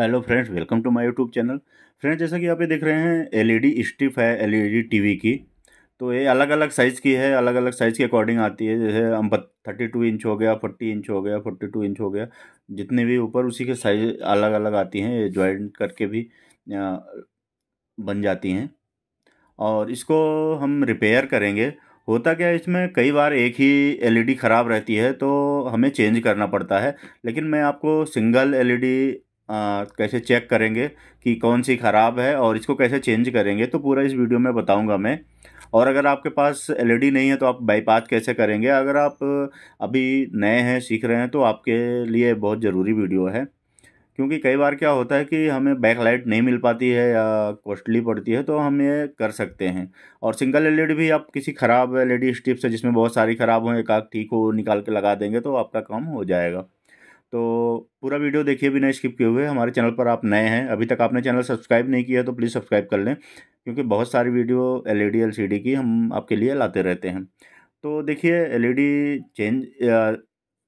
hello friends welcome to my YouTube channel friends जैसा कि आप ये देख रहे हैं एलईडी स्टिफ e है एलईडी टीवी e की तो ये अलग अलग साइज़ की है अलग अलग साइज़ के अकॉर्डिंग आती है जैसे हम थर्टी टू इंच हो गया फोर्टी इंच हो गया फोर्टी टू इंच हो गया जितने भी ऊपर उसी के साइज अलग अलग आती हैं ज्वाइंट करके भी बन जाती हैं और इसको हम रिपेयर करेंगे होता क्या है इसमें कई बार एक ही एलईडी e ख़राब रहती है तो हमें चेंज करना पड़ता है लेकिन मैं आपको सिंगल एलईडी कैसे चेक करेंगे कि कौन सी ख़राब है और इसको कैसे चेंज करेंगे तो पूरा इस वीडियो में बताऊंगा मैं और अगर आपके पास एलईडी e नहीं है तो आप बाईपास कैसे करेंगे अगर आप अभी नए हैं सीख रहे हैं तो आपके लिए बहुत ज़रूरी वीडियो है क्योंकि कई बार क्या होता है कि हमें बैकलाइट नहीं मिल पाती है या कॉस्टली पड़ती है तो हम ये कर सकते हैं और सिंगल एलईडी e भी आप किसी ख़राब एलईडी स्ट्रिप से जिसमें बहुत सारी ख़राब हो एक आग ठीक हो निकाल के लगा देंगे तो आपका काम हो जाएगा तो पूरा वीडियो देखिए बिना स्किप किए हुए हमारे चैनल पर आप नए हैं अभी तक आपने चैनल सब्सक्राइब नहीं किया तो प्लीज़ सब्सक्राइब कर लें क्योंकि बहुत सारी video L E D L C D की हम आपके लिए लाते रहते हैं तो देखिए एल ई डी चेंज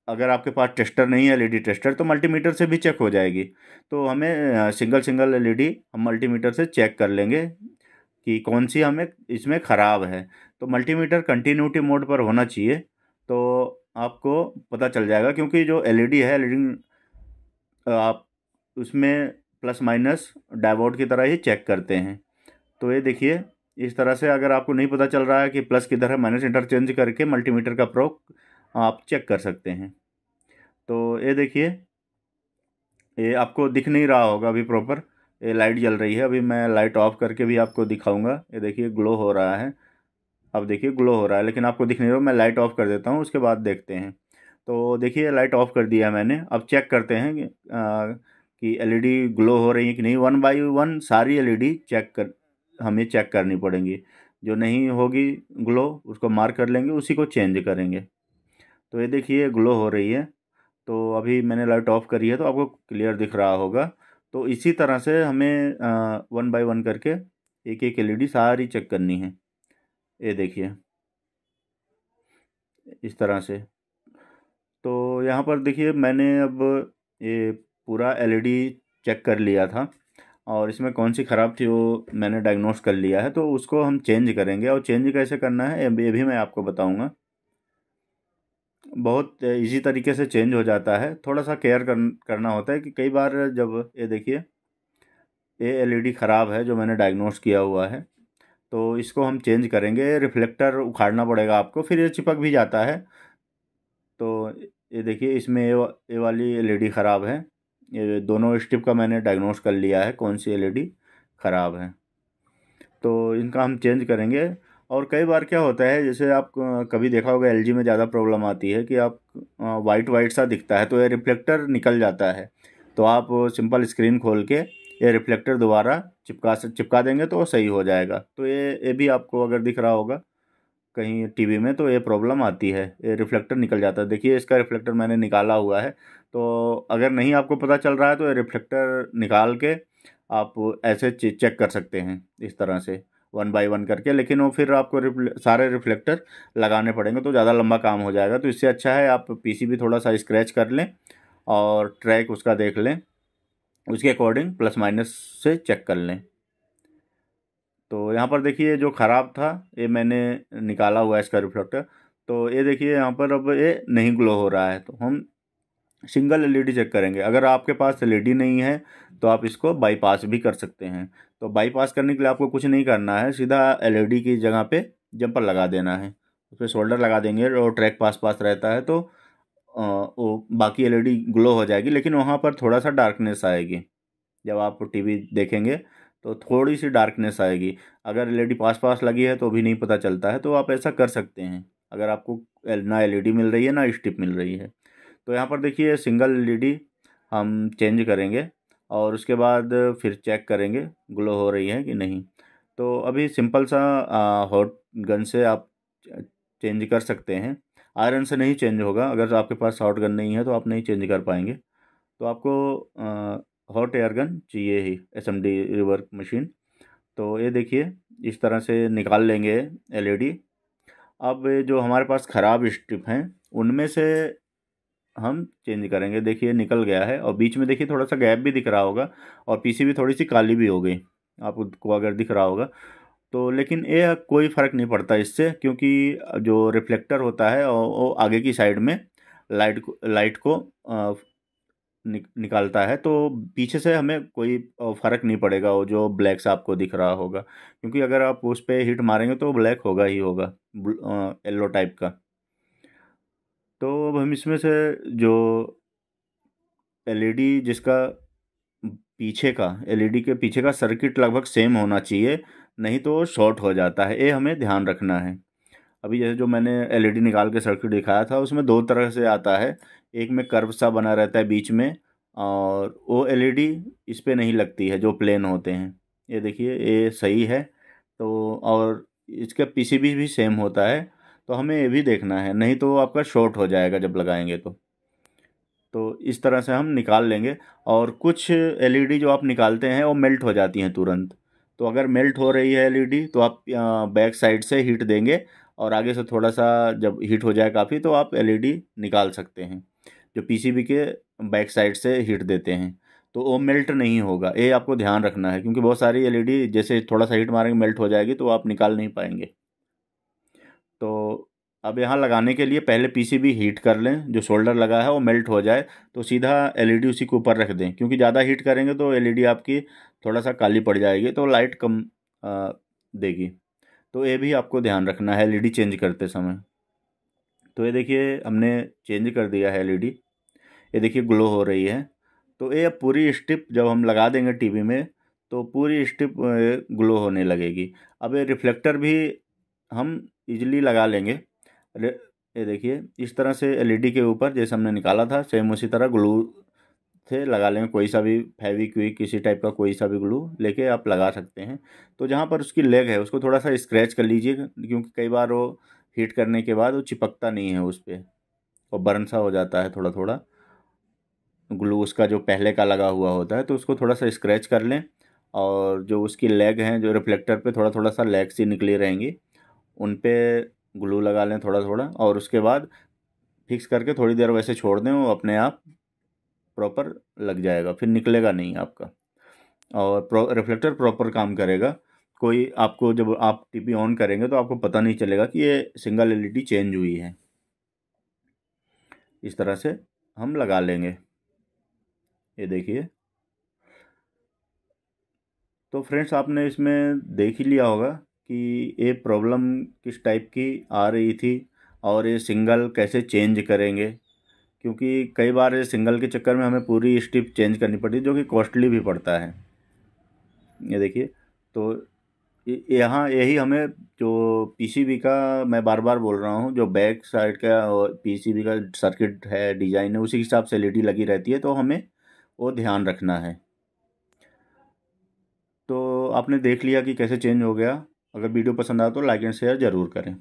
अगर आपके पास टेस्टर नहीं है एल टेस्टर तो मल्टीमीटर से भी चेक हो जाएगी तो हमें सिंगल सिंगल एल हम मल्टीमीटर से चेक कर लेंगे कि कौन सी हमें इसमें ख़राब है तो मल्टीमीटर कंटिन्यूटी मोड पर होना चाहिए तो आपको पता चल जाएगा क्योंकि जो एल ई डी है एल ई डी आप उसमें प्लस माइनस डाइवोट की तरह ही चेक करते हैं तो ये देखिए इस तरह से अगर आपको नहीं पता चल रहा है कि प्लस किधर है माइनस इंटरचेंज करके मल्टीमीटर का प्रयोग आप चेक कर सकते हैं तो ये देखिए ये आपको दिख नहीं रहा होगा अभी प्रॉपर ये लाइट जल रही है अभी मैं लाइट ऑफ करके भी आपको दिखाऊंगा ये देखिए ग्लो हो रहा है अब देखिए ग्लो हो रहा है लेकिन आपको दिख नहीं रहा मैं लाइट ऑफ कर देता हूँ उसके बाद देखते हैं तो देखिए लाइट ऑफ कर दिया मैंने अब चेक करते हैं कि, एल एलईडी ग्लो हो रही है कि नहीं वन बाई वन सारी एलईडी चेक कर हमें चेक करनी पड़ेंगी जो नहीं होगी ग्लो उसको मार्क कर लेंगे उसी को चेंज करेंगे तो ये देखिए ग्लो हो रही है तो अभी मैंने लाइट ऑफ करी है तो आपको क्लियर दिख रहा होगा तो इसी तरह से हमें वन बाय वन करके एक एक एलईडी सारी चेक करनी है ये देखिए इस तरह से तो यहाँ पर देखिए मैंने अब ये पूरा एलईडी e चेक कर लिया था और इसमें कौन सी ख़राब थी वो मैंने डायग्नोस कर लिया है तो उसको हम चेंज करेंगे और चेंज कैसे करना है ये भी मैं आपको बताऊँगा बहुत इजी तरीके से चेंज हो जाता है थोड़ा सा केयर कर, करना होता है कि कई बार जब ये देखिए ये एलईडी e ख़राब है जो मैंने डायग्नोस किया हुआ है तो इसको हम चेंज करेंगे रिफ्लेक्टर उखाड़ना पड़ेगा आपको फिर ये चिपक भी जाता है तो ये देखिए इसमें ये वा, ये वाली एलईडी e ख़राब है ये दोनों स्टिप का मैंने डायग्नोस कर लिया है कौन सी एलईडी e ख़राब है तो इनका हम चेंज करेंगे और कई बार क्या होता है जैसे आप कभी देखा होगा एल में ज़्यादा प्रॉब्लम आती है कि आप वाइट वाइट सा दिखता है तो ये रिफ्लेक्टर निकल जाता है तो आप सिंपल स्क्रीन खोल के ये रिफ्लेक्टर दोबारा चिपका से चिपका देंगे तो सही हो जाएगा तो ये ये भी आपको अगर दिख रहा होगा कहीं टीवी में तो ये प्रॉब्लम आती है ये रिफ्लेक्टर निकल जाता है देखिए इसका रिफ्लेक्टर मैंने निकाला हुआ है तो अगर नहीं आपको पता चल रहा है तो ये रिफ्लेक्टर निकाल के आप ऐसे चेक कर सकते हैं इस तरह से वन बाई वन करके लेकिन वो फिर आपको रिफ्ले, सारे रिफ्लेक्टर लगाने पड़ेंगे तो ज़्यादा लंबा काम हो जाएगा तो इससे अच्छा है आप पीसीबी थोड़ा सा स्क्रैच कर लें और ट्रैक उसका देख लें उसके अकॉर्डिंग प्लस माइनस से चेक कर लें तो यहाँ पर देखिए जो ख़राब था ये मैंने निकाला हुआ है इसका रिफ्लेक्टर तो ये देखिए यहाँ पर अब ये नहीं ग्लो हो रहा है तो हम सिंगल एलईडी चेक करेंगे अगर आपके पास एलईडी नहीं है तो आप इसको बाईपास भी कर सकते हैं तो बाईपास करने के लिए आपको कुछ नहीं करना है सीधा एलईडी की जगह पे जंपर लगा देना है उस पर शोल्डर लगा देंगे और ट्रैक पास पास रहता है तो वो बाकी एलईडी ग्लो हो जाएगी लेकिन वहाँ पर थोड़ा सा डार्कनेस आएगी जब आप टीवी देखेंगे तो थोड़ी सी डार्कनेस आएगी अगर एलईडी पास पास लगी है तो भी नहीं पता चलता है तो आप ऐसा कर सकते हैं अगर आपको ना एलईडी मिल रही है ना स्टिप मिल रही है तो यहाँ पर देखिए सिंगल एल हम चेंज करेंगे और उसके बाद फिर चेक करेंगे ग्लो हो रही है कि नहीं तो अभी सिंपल सा हॉट गन से आप चेंज कर सकते हैं आयरन से नहीं चेंज होगा अगर आपके पास शॉर्ट गन नहीं है तो आप नहीं चेंज कर पाएंगे तो आपको हॉट एयर गन चाहिए ही एस एम डी मशीन तो ये देखिए इस तरह से निकाल लेंगे एलईडी e अब जो हमारे पास ख़राब स्ट्रिप हैं उनमें से हम चेंज करेंगे देखिए निकल गया है और बीच में देखिए थोड़ा सा गैप भी दिख रहा होगा और पीसीबी थोड़ी सी काली भी हो गई आपको अगर दिख रहा होगा तो लेकिन ये कोई फ़र्क नहीं पड़ता इससे क्योंकि जो रिफ्लेक्टर होता है वो आगे की साइड में लाइट को लाइट को निकालता है तो पीछे से हमें कोई फ़र्क नहीं पड़ेगा वो जो ब्लैक सा आपको दिख रहा होगा क्योंकि अगर आप उस पर हीट मारेंगे तो ब्लैक होगा ही होगा येल्लो टाइप का तो अब हम इसमें से जो एलईडी जिसका पीछे का एलईडी के पीछे का सर्किट लगभग सेम होना चाहिए नहीं तो शॉर्ट हो जाता है ये हमें ध्यान रखना है अभी जैसे जो मैंने एलईडी निकाल के सर्किट दिखाया था उसमें दो तरह से आता है एक में कर्व सा बना रहता है बीच में और वो एलईडी इस पर नहीं लगती है जो प्लेन होते हैं ये देखिए ये सही है तो और इसका पीसीबी भी सेम होता है तो हमें ये भी देखना है नहीं तो आपका शॉर्ट हो जाएगा जब लगाएंगे तो तो इस तरह से हम निकाल लेंगे और कुछ एलईडी जो आप निकालते हैं वो मेल्ट हो जाती हैं तुरंत तो अगर मेल्ट हो रही है एलईडी तो आप बैक साइड से हीट देंगे और आगे से थोड़ा सा जब हीट हो जाए काफ़ी तो आप एलईडी निकाल सकते हैं जो पीसीबी के बैक साइड से हीट देते हैं तो वो मेल्ट नहीं होगा ये आपको ध्यान रखना है क्योंकि बहुत सारी एलईडी जैसे थोड़ा सा हीट मारेंगे मेल्ट हो जाएगी तो आप निकाल नहीं पाएंगे तो अब यहाँ लगाने के लिए पहले पीसीबी हीट कर लें जो सोल्डर लगा है वो मेल्ट हो जाए तो सीधा एलईडी e उसी के ऊपर रख दें क्योंकि ज़्यादा हीट करेंगे तो एलईडी e आपकी थोड़ा सा काली पड़ जाएगी तो लाइट कम आ, देगी तो ये भी आपको ध्यान रखना है एलईडी चेंज e करते समय तो ये देखिए हमने चेंज कर दिया है डी ये देखिए ग्लो हो रही है तो ये पूरी स्टिप जब हम लगा देंगे वी में तो पूरी स्टिप ग्लो होने लगेगी अब ये रिफ्लेक्टर भी हम इजली लगा लेंगे ये देखिए इस तरह से एलईडी e के ऊपर जैसे हमने निकाला था सेम उसी तरह ग्लू थे लगा लें कोई सा भी फैविक क्विक किसी टाइप का कोई सा भी ग्लू लेके आप लगा सकते हैं तो जहाँ पर उसकी लेग है उसको थोड़ा सा स्क्रैच कर लीजिए क्योंकि कई बार वो हीट करने के बाद वो चिपकता नहीं है उस पर और बर्न सा हो जाता है थोड़ा थोड़ा ग्लू उसका जो पहले का लगा हुआ होता है तो उसको थोड़ा सा स्क्रैच कर लें और जो उसकी लेग हैं जो रिफ्लेक्टर पे थोड़ा थोड़ा सा लेग सी निकली रहेंगी उन पर ग्लू लगा लें थोड़ा थोड़ा और उसके बाद फिक्स करके थोड़ी देर वैसे छोड़ दें वो अपने आप प्रॉपर लग जाएगा फिर निकलेगा नहीं आपका और प्रो, रिफ्लेक्टर प्रॉपर काम करेगा कोई आपको जब आप टीपी ऑन करेंगे तो आपको पता नहीं चलेगा कि ये सिंगल एल चेंज हुई है इस तरह से हम लगा लेंगे ये देखिए तो फ्रेंड्स आपने इसमें देख ही लिया होगा कि ये प्रॉब्लम किस टाइप की आ रही थी और ये सिंगल कैसे चेंज करेंगे क्योंकि कई बार ये सिंगल के चक्कर में हमें पूरी स्टिप चेंज करनी पड़ती है जो कि कॉस्टली भी पड़ता है ये देखिए तो यहाँ यही हमें जो पीसीबी का मैं बार बार बोल रहा हूँ जो बैक साइड का और पीसीबी का सर्किट है डिज़ाइन है उसी हिसाब से एलईडी लगी रहती है तो हमें वो ध्यान रखना है तो आपने देख लिया कि कैसे चेंज हो गया अगर वीडियो पसंद आया तो लाइक एंड शेयर ज़रूर करें